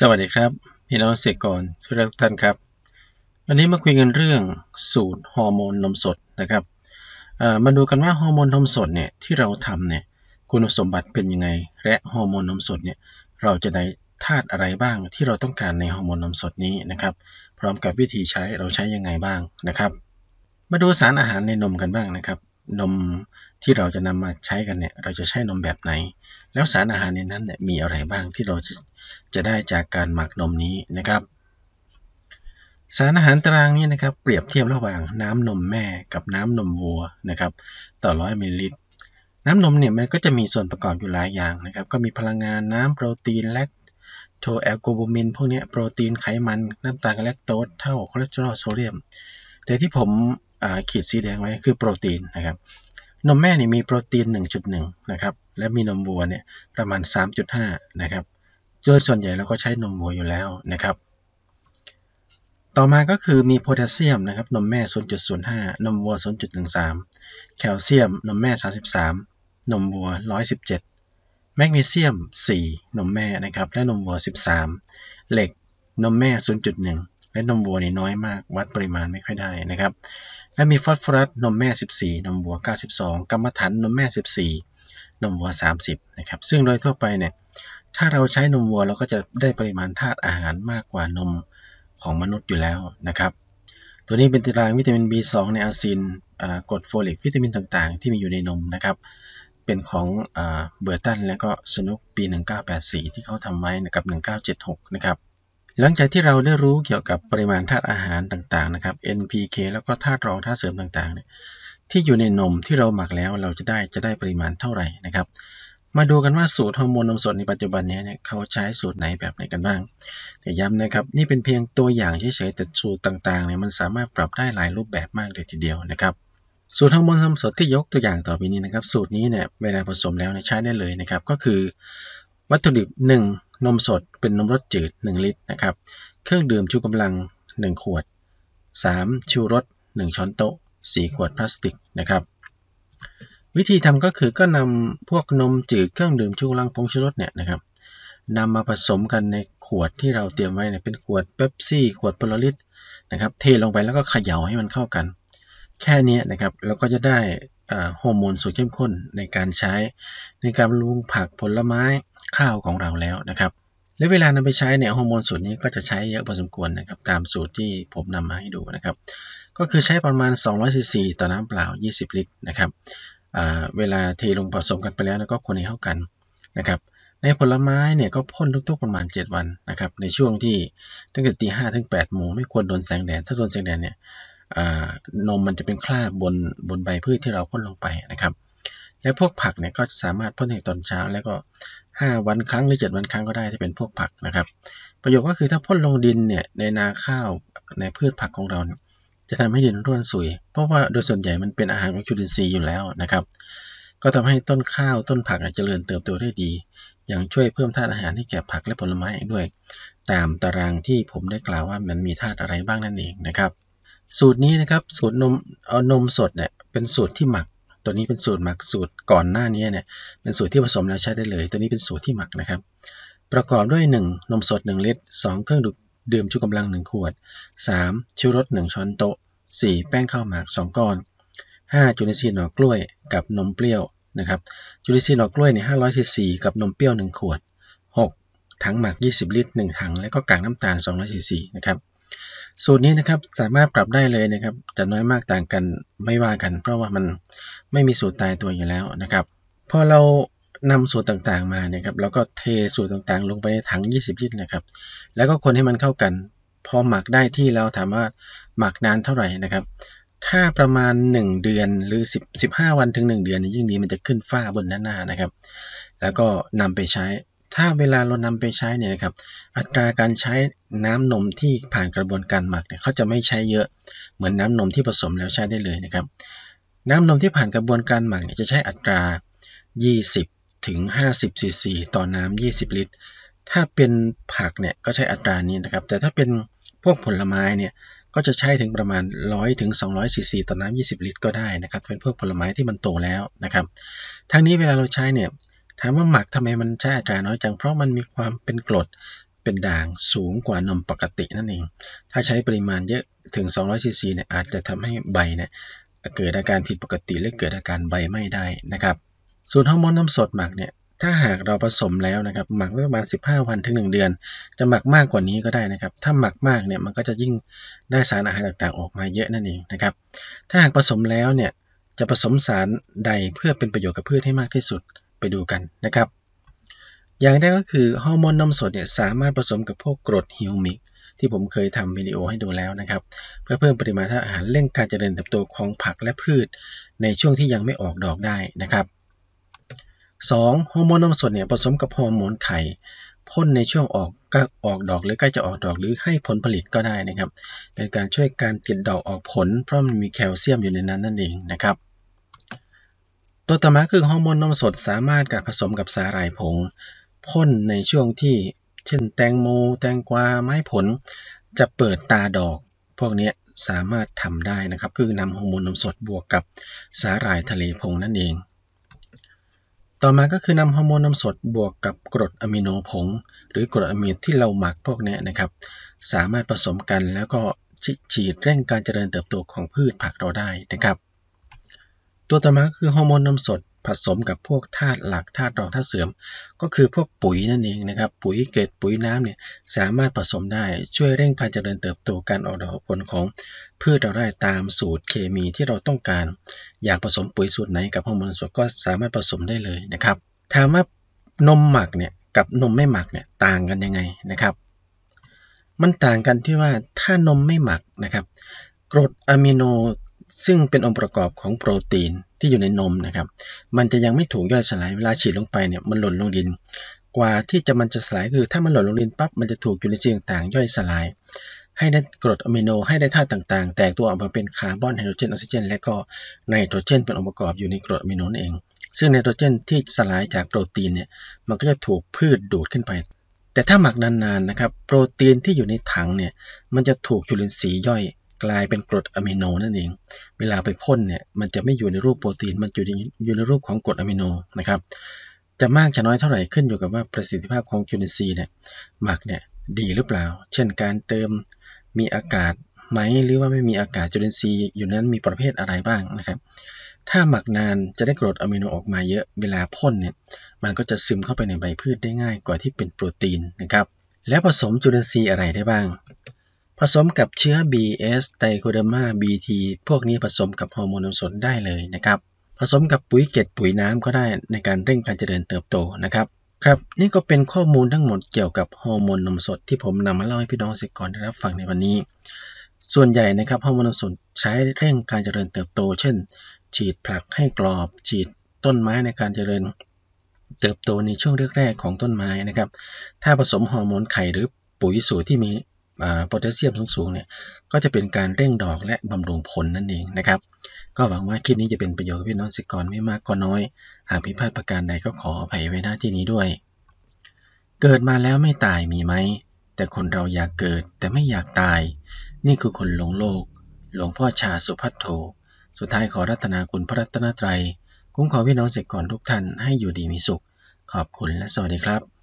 สวัสดีครับ พี่น้องเกษตรกรทุกท่านครับวันนี้มาคุยกันเรื่องสูตรฮอร์โมนนมสดนะครับมาดูกันว่าฮอร์โมนนมสดเนี่ยที่เราทำเนี่ยคุณสมบัติเป็นยังไง และฮอร์โมนนมสดเนี่ยเราจะได้ธาตุอะไรบ้างที่เราต้องการในฮอร์โมนนมสดนี้นะครับพร้อมกับวิธีใช้เราใช้ยังไงบ้างนะครับ มาดูสารอาหารในนมกันบ้างนะครับ นมที่เราจะนำมาใช้กันเนี่ยเราจะใช้นมแบบไหนแล้วสารอาหารในนั้นเนี่ยมีอะไรบ้างที่เราจะจะได้จากการหมักนมนี้นะครับ สารอาหารตารางนี้นะครับเปรียบเทียบระหว่างน้ำนมแม่กับน้ำนมวัวนะครับต่อร้อยมิลลิลิตรน้ำนมเนี่ยมันก็จะมีส่วนประกอบอยู่หลายอย่างนะครับ ก็มีพลังงานน้ำโปรตีนแลคโทแอลโกบูมินพวกนี้โปรตีนไขมันน้ำตาลแลคโตสเท่าคอเลสเตอรอลโซเดียมแต่ที่ผมขีดสีแดงไว้คือโปรตีนนะครับนมแม่นี่มีโปรตีน 1.1นะครับและมีนมวัวเนี่ยประมาณ 3.5นะครับโดยส่วนใหญ่เราก็ใช้นมวัวอยู่แล้วนะครับ ต่อมาก็คือมีโพแทสเซียมนะครับนมแม่ 0.05 นมวัว 0.13แคลเซียมนมแม่33 นมวัว 117 แมกนีเซียม 4 นมแม่นะครับและนมวัว 13 เหล็กนมแม่ 0.1 และนมวัวนี่น้อยมากวัดปริมาณไม่ค่อยได้นะครับและมีฟอสฟอรัสนมแม่ 14 นมวัว 92 กรรมฐานนมแม่ 14 นมวัว 30 นะครับ ซึ่งโดยทั่วไปเนี่ย ถ้าเราใช้นมวัวเราก็จะได้ปริมาณธาตุอาหารมากกว่านมของมนุษย์อยู่แล้วนะครับ ตัวนี้เป็นตารางวิตามิน B2 ในอาซินกรดโฟลิก วิตามินต่างๆ ที่มีอยู่ในนมนะครับ เป็นของเบอร์ตันและก็สนุกปี 1984 ที่เขาทำไว้กับ 1976 นะครับหลังจากที่เราได้รู้เกี่ยวกับปริมาณธาตุอาหารต่างๆ นะครับ NPK แล้วก็ธาตุรองธาตุเสริมต่างๆ เนี่ย ที่อยู่ในนมที่เราหมักแล้วเราจะได้จะได้ปริมาณเท่าไหร่นะครับ มาดูกันว่าสูตรฮอร์โมนนมสดในปัจจุบันนี้เนี่ยเขาใช้สูตรไหนแบบไหนกันบ้าง แต่ย้ำนะครับนี่เป็นเพียงตัวอย่างเฉยๆแต่สูตรต่างๆเนี่ยมันสามารถปรับได้หลายรูปแบบมากเลยทีเดียวนะครับสูตรฮอร์โมนนมสดที่ยกตัวอย่างต่อไปนี้นะครับ สูตรนี้เนี่ยเวลาผสมแล้วใช้ได้เลยนะครับก็คือ วัตถุดิบ1นมสดเป็นนมรสจืด1 ลิตรนะครับเครื่องดื่มชูกำลัง 1 ขวด 3. ชูรส1ช้อนโต๊ะ 4 ขวดพลาสติกนะครับวิธีทำก็คือก็นำพวกนมจืด เครื่องดื่มชูกำลังผงชูรสเนี่ยนะครับนำมาผสมกันในขวดที่เราเตรียมไว้เนี่ยเป็นขวดเป๊ปซี่ขวดโพลลริตนะครับเทลงไปแล้วก็เขย่าให้มันเข้ากัน แค่นี้นะครับเราก็จะได้ฮอร์โมนสูตรเข้มข้นในการใช้ในการปรุงผักผลไม้ข้าวของเราแล้วนะครับ และเวลานำไปใช้เนี่ยฮอร์โมนสูตรนี้ก็จะใช้เยอะพอสมควรนะครับตามสูตรที่ผมนำมาให้ดูนะครับก็คือใช้ประมาณ200ซีต่อน้ำเปล่า 20 ลิตรนะครับเวลาเทลงผสมกันไปแล้วก็คนให้เข้ากันนะครับในผลไม้เนี่ยก็พ่นทุกๆประมาณ 7 วันนะครับ ในช่วงที่ตั้งแต่ตีห้ถึงแปดโมงไม่ควรโดนแสงแดดถ้าโดนแสงแดดเนี่ยนมมันจะเป็นคราบบนบนใบพืชที่เราพ่นลงไปนะครับและพวกผักเนี่ยก็สามารถพ่นในตอนเช้าแล้วก็5วันครั้งหรือ7วันครั้งก็ได้ถ้าเป็นพวกผักนะครับ ประโยชน์ก็คือถ้าพ่นลงดินเนี่ยในนาข้าวในพืชผักของเรา จะทำให้ดินร่วนสุย เพราะว่าโดยส่วนใหญ่มันเป็นอาหารของจุลินทรีย์อยู่แล้วนะครับ ก็ทำให้ต้นข้าวต้นผักเจริญเติบโตได้ดียังช่วยเพิ่มธาตุอาหารให้แก่ผักและผลไม้ด้วย ตามตารางที่ผมได้กล่าวว่ามันมีธาตุอะไรบ้างนั่นเองนะครับ สูตรนี้นะครับ สูตรนมเอานมสดเนี่ยเป็นสูตรที่หมักตัวนี้เป็นสูตรหมักสูตรก่อนหน้านี้เนี่ยเป็นสูตรที่ผสมแล้วใช้ได้เลยตัวนี้เป็นสูตรที่หมักนะครับ ประกอบด้วย 1 นมสด1ลิตร2เครื่องดื่มชูกำลัง1 ขวด 3ชูรส1ช้อนโต๊ะ 4 แป้งข้าวหมาก 2 ก้อน 5จุลินทรีย์หน่อกล้วย กับนมเปรี้ยวนะครับจุลินทรีย์หน่อกล้วยเนี่ย500ซีซีกับนมเปรี้ยว 1 ขวด6ถังหมัก 20 ลิตร1ถัง แล้วก็กากน้ำตาล200ซีซีนะครับสูตรนี้นะครับสามารถปรับได้เลยนะครับจะน้อยมากต่างกันไม่ว่ากัน เพราะว่ามันไม่มีสูตรตายตัวอยู่แล้วนะครับ พอเรานำสูตรต่างๆมาเนี่ยครับเราก็เทสูตรต่างๆลงไปในถัง20 ลิตรนะครับแล้วก็คนให้มันเข้ากันพอหมักได้ที่เราถามว่าหมักนานเท่าไหร่นะครับถ้าประมาณ 1 เดือนหรือ10 15วันถึง 1 เดือน ยิ่งดี มันจะขึ้นฝ้าบนหน้าหน้านะครับแล้วก็นำไปใช้ถ้าเวลาเรานำไปใช้เนี่ยนะครับอัตราการใช้น้ำนมที่ผ่านกระบวนการหมักเนี่ยเขาจะไม่ใช้เยอะเหมือนน้านมที่ผสมแล้วใช้ได้เลยนะครับ น้ำนมที่ผ่านกระบวนการหมักเนี่ยจะใช้อัตรา 20ถึง 50ซีซีต่อน้ำ 20 ลิตร ถ้าเป็นผักเนี่ยก็ใช้อัตรานี้นะครับ แต่ถ้าเป็นพวกผลไม้เนี่ยก็จะใช้ถึงประมาณ 100ถึง200ซีซีต่อน้ำ20 ลิตรก็ได้นะครับ เป็นพวกผลไม้ที่มันโตแล้วนะครับ ทั้งนี้เวลาเราใช้เนี่ยถามว่าหมักทำไมมันใช้อัตราน้อยจัง เพราะมันมีความเป็นกรด เป็นด่างสูงกว่านมปกตินั่นเอง ถ้าใช้ปริมาณเยอะถึง200ซีซีเนี่ยอาจจะทำให้ใบเนี่ยเกิดอาการผิดปกติและเกิดอาการใบไม่ได้นะครับส่วนฮอร์โมนน้ำสดหมักเนี่ยถ้าหากเราผสมแล้วนะครับหมักประมาณ15วันถึง1เดือน จะหมักมากกว่านี้ก็ได้นะครับ ถ้าหมักมากเนี่ยมันก็จะยิ่งได้สารอาหารต่างๆออกมาเยอะนั่นเองนะครับถ้าหากผสมแล้วเนี่ยจะผสมสารใดเพื่อเป็นประโยชน์กับพืชให้มากที่สุดไปดูกันนะครับ อย่างแรกก็คือฮอร์โมนนมสดเนี่ยสามารถผสมกับพวกกรดฮิวมิกที่ผมเคยทำวิดีโอให้ดูแล้วนะครับ เพื่อเพิ่มปริมาณธาตุอาหารเร่งการเจริญเติบโตของผักและพืชในช่วงที่ยังไม่ออกดอกได้นะครับ 2. ฮอร์โมนนมสดเนี่ยผสมกับฮอร์โมนไข่พ่นในช่วงออกก็ออกดอกหรือใกล้จะออกดอกหรือให้ผลผลิตก็ได้นะครับ เป็นการช่วยการติดดอกออกผลเพราะมันมีแคลเซียมอยู่ในนั้นนั่นเองนะครับตัวต่อมาคือฮอร์โมนนมสดสามารถกับผสมกับสาหร่ายผง พ่นในช่วงที่เช่นแตงโมแตงกวาไม้ผลจะเปิดตาดอก พวกนี้สามารถทำได้นะครับ คือนำฮอร์โมนนมสดบวกกับสาหร่ายทะเลผงนั่นเอง ต่อมาก็คือนำฮอร์โมนนมสดบวกกับกรดอะมิโนผง หรือกรดอะมิโนที่เราหมักพวกนี้นะครับ สามารถผสมกันแล้วก็ฉีดเร่งการเจริญเติบโตของพืชผักเราได้นะครับตัวต่อมาคือฮอร์โมนนมสดผสมกับพวกธาตุหลักธาตุรองธาตุเสริมก็คือพวกปุ๋ยนั่นเองนะครับปุ๋ยเกล็ดปุ๋ยน้ำเนี่ยสามารถผสมได้ช่วยเร่งการเจริญเติบโตการออกดอกผลของพืชเราได้ตามสูตรเคมีที่เราต้องการอยากผสมปุ๋ยสูตรไหนกับฮอร์โมนสดก็สามารถผสมได้เลยนะครับถามว่านมหมักเนี่ยกับนมไม่หมักเนี่ยต่างกันยังไงนะครับ มันต่างกันที่ว่าถ้านมไม่หมักนะครับกรดอะมิโนซึ่งเป็นองค์ประกอบของโปรตีนที่อยู่ในนมนะครับ มันจะยังไม่ถูกย่อยสลาย เวลาฉีดลงไปเนี่ยมันหล่นลงดิน กว่าที่จะมันจะสลายคือถ้ามันหล่นลงดินปั๊บมันจะถูกยู่ินสิียต่างย่อยสลาย ให้ได้กรดอะมิโนให้ได้ธาตุต่างๆ แตกตัวออกมาเป็นคาร์บอนไฮโดรเจนออกซิเจนและก็ไนโตรเจนเป็นองค์ประกอบอยู่ในกรดอะมิโนนั่นเอง ซึ่งไนโตรเจนที่สลายจากโปรตีนเนี่ยมันก็จะถูกพืชดูดขึ้นไป แต่ถ้าหมักนานๆนะครับโปรตีนที่อยู่ในถังเนี่ยมันจะถูกจุลินทรีย์ย่อยกลายเป็นกรดอะมิโนนั่นเอง เวลาไปพ่นเนี่ยมันจะไม่อยู่ในรูปโปรตีน มันอยู่ในอยู่ในรูปของกรดอะมิโนนะครับ จะมากจะน้อยเท่าไหร่ขึ้นอยู่กับว่าประสิทธิภาพของจุลินทรีย์เนี่ยหมักเนี่ยดีหรือเปล่า เช่นการเติมมีอากาศไหมหรือว่าไม่มีอากาศจุลินทรีย์อยู่นั้นมีประเภทอะไรบ้างนะครับ ถ้าหมักนานจะได้กรดอะมิโนออกมาเยอะ เวลาพ่นเนี่ยมันก็จะซึมเข้าไปในใบพืชได้ง่าย กว่าที่เป็นโปรตีนนะครับ แล้วผสมจุลินทรีย์อะไรได้บ้างผสมกับเชื้อ BS ไตโคเดอร์มา BT พวกนี้ผสมกับฮอร์โมนนมสนได้เลยนะครับ ผสมกับปุ๋ยเกล็ดปุ๋ยน้ำก็ได้ในการเร่งการเจริญเติบโตนะครับ ครับ นี่ก็เป็นข้อมูลทั้งหมดเกี่ยวกับฮอร์โมนนมสดที่ผมนำมาเล่าให้พี่น้องเกษตรกรได้รับฟังในวันนี้ ส่วนใหญ่นะครับฮอร์โมนนมสดใช้เร่งการเจริญเติบโต เช่น ฉีดผลักให้กรอบ ฉีดต้นไม้ในการเจริญเติบโตในช่วงแรกๆของต้นไม้นะครับ ถ้าผสมฮอร์โมนไข่หรือปุ๋ยสูตรที่มีโพแทสเซียมสูงๆเนี่ยก็จะเป็นการเร่งดอกและบำรุงผลนั่นเองนะครับ ก็หวังว่าคลิปนี้จะเป็นประโยชน์กับพี่น้องสิกรไม่มากก็น้อย หากพิพลาดประการใดก็ขออภัยไว้หน้าที่นี้ด้วย เกิดมาแล้วไม่ตายมีไหมแต่คนเราอยากเกิดแต่ไม่อยากตาย นี่คือคนหลงโลก หลวงพ่อชาสุพัทโธสุดท้ายขอรัตนาคุณพระรัตนตรัย คุ้มขอพี่น้องเสกก่อนทุกท่านให้อยู่ดีมีสุข ขอบคุณและสวัสดีครับ